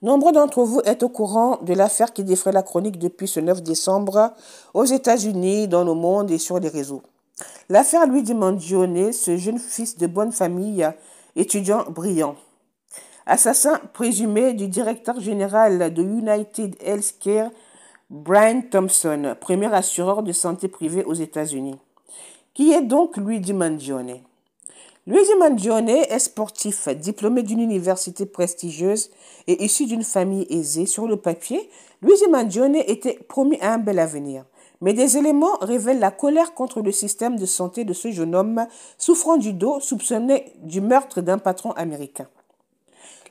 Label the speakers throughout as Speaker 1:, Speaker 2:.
Speaker 1: Nombre d'entre vous êtes au courant de l'affaire qui défraie la chronique depuis ce 9 décembre aux États-Unis, dans le monde et sur les réseaux. L'affaire Louis Mangione, ce jeune fils de bonne famille, étudiant brillant. Assassin présumé du directeur général de United Healthcare, Brian Thompson, premier assureur de santé privée aux États-Unis. Qui est donc Louis Mangione? Luigi Mangione est sportif, diplômé d'une université prestigieuse et issu d'une famille aisée. Sur le papier, Luigi Mangione était promis à un bel avenir. Mais des éléments révèlent la colère contre le système de santé de ce jeune homme souffrant du dos, soupçonné du meurtre d'un patron américain.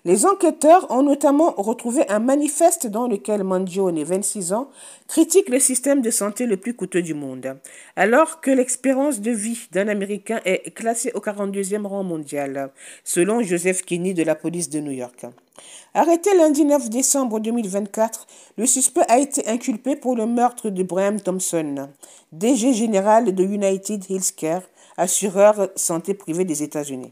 Speaker 1: Les enquêteurs ont notamment retrouvé un manifeste dans lequel Mangione, 26 ans, critique le système de santé le plus coûteux du monde, alors que l'expérience de vie d'un Américain est classée au 42e rang mondial, selon Joseph Kinney de la police de New York. Arrêté lundi 9 décembre 2024, le suspect a été inculpé pour le meurtre de Brian Thompson, DG général de United Care, assureur santé privée des États-Unis.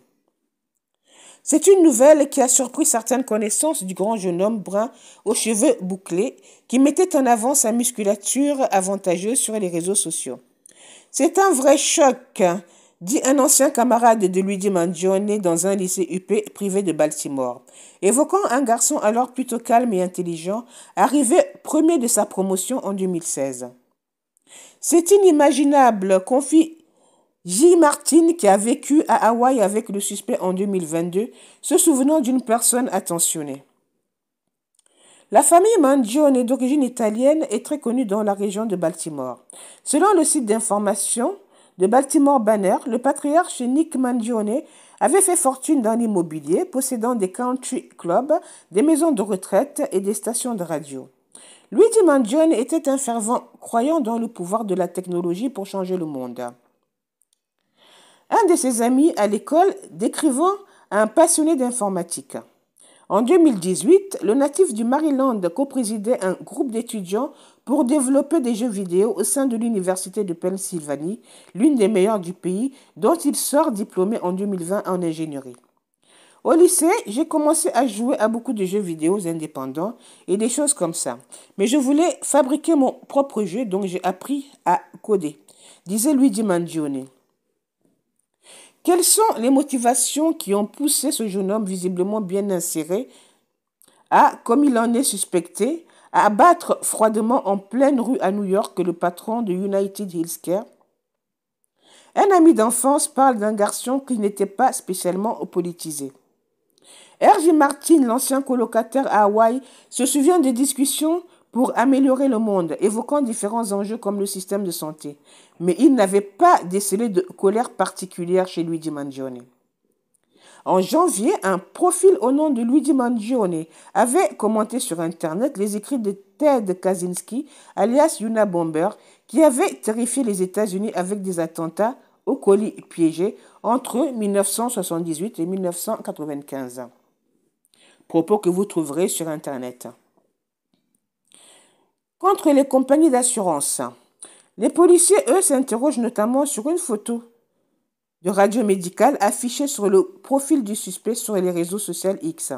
Speaker 1: C'est une nouvelle qui a surpris certaines connaissances du grand jeune homme brun aux cheveux bouclés qui mettait en avant sa musculature avantageuse sur les réseaux sociaux. C'est un vrai choc, dit un ancien camarade de Luigi Mangione dans un lycée UP privé de Baltimore, évoquant un garçon alors plutôt calme et intelligent, arrivé premier de sa promotion en 2016. C'est inimaginable, confie J. Martin, qui a vécu à Hawaï avec le suspect en 2022, se souvenant d'une personne attentionnée. La famille Mangione, d'origine italienne, est très connue dans la région de Baltimore. Selon le site d'information de Baltimore Banner, le patriarche Nick Mangione avait fait fortune dans l'immobilier, possédant des country clubs, des maisons de retraite et des stations de radio. Luigi Mangione était un fervent croyant dans le pouvoir de la technologie pour changer le monde. Un de ses amis à l'école décrivant un passionné d'informatique. En 2018, le natif du Maryland coprésidait un groupe d'étudiants pour développer des jeux vidéo au sein de l'Université de Pennsylvanie, l'une des meilleures du pays, dont il sort diplômé en 2020 en ingénierie. Au lycée, j'ai commencé à jouer à beaucoup de jeux vidéo indépendants et des choses comme ça. Mais je voulais fabriquer mon propre jeu, donc j'ai appris à coder, disait Luigi Mangione. Quelles sont les motivations qui ont poussé ce jeune homme visiblement bien inséré à, comme il en est suspecté, à abattre froidement en pleine rue à New York le patron de United care Un ami d'enfance parle d'un garçon qui n'était pas spécialement politisé. Hervé Martin, l'ancien colocataire à Hawaï, se souvient des discussions pour améliorer le monde, évoquant différents enjeux comme le système de santé. Mais il n'avait pas décelé de colère particulière chez Luigi Mangione. En janvier, un profil au nom de Luigi Mangione avait commenté sur Internet les écrits de Ted Kaczynski, alias Yuna Bomber, qui avait terrifié les États-Unis avec des attentats au colis piégé entre 1978 et 1995. Propos que vous trouverez sur Internet contre les compagnies d'assurance. Les policiers, eux, s'interrogent notamment sur une photo de radio médicale affichée sur le profil du suspect sur les réseaux sociaux X.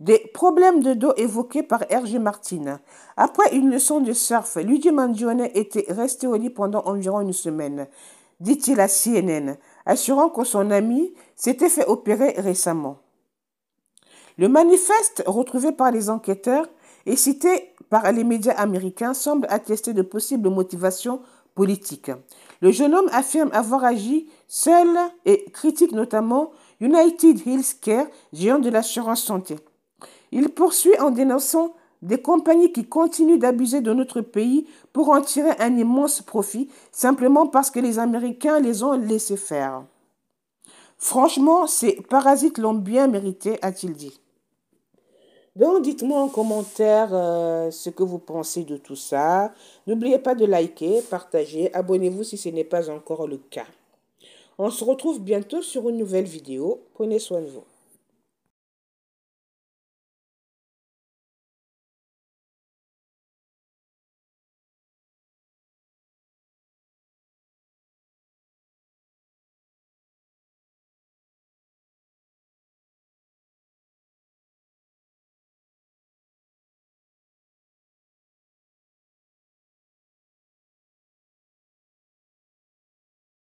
Speaker 1: Des problèmes de dos évoqués par R.G. Martine. Après une leçon de surf, Luigi Mangione était resté au lit pendant environ une semaine, dit-il à CNN, assurant que son ami s'était fait opérer récemment. Le manifeste retrouvé par les enquêteurs et cité par les médias américains semble attester de possibles motivations politiques. Le jeune homme affirme avoir agi seul et critique notamment United Healthcare, géant de l'assurance santé. Il poursuit en dénonçant des compagnies qui continuent d'abuser de notre pays pour en tirer un immense profit simplement parce que les Américains les ont laissés faire. Franchement, ces parasites l'ont bien mérité, a-t-il dit. Donc dites-moi en commentaire euh, ce que vous pensez de tout ça. N'oubliez pas de liker, partager, abonnez-vous si ce n'est pas encore le cas. On se retrouve bientôt sur une nouvelle vidéo. Prenez soin de vous.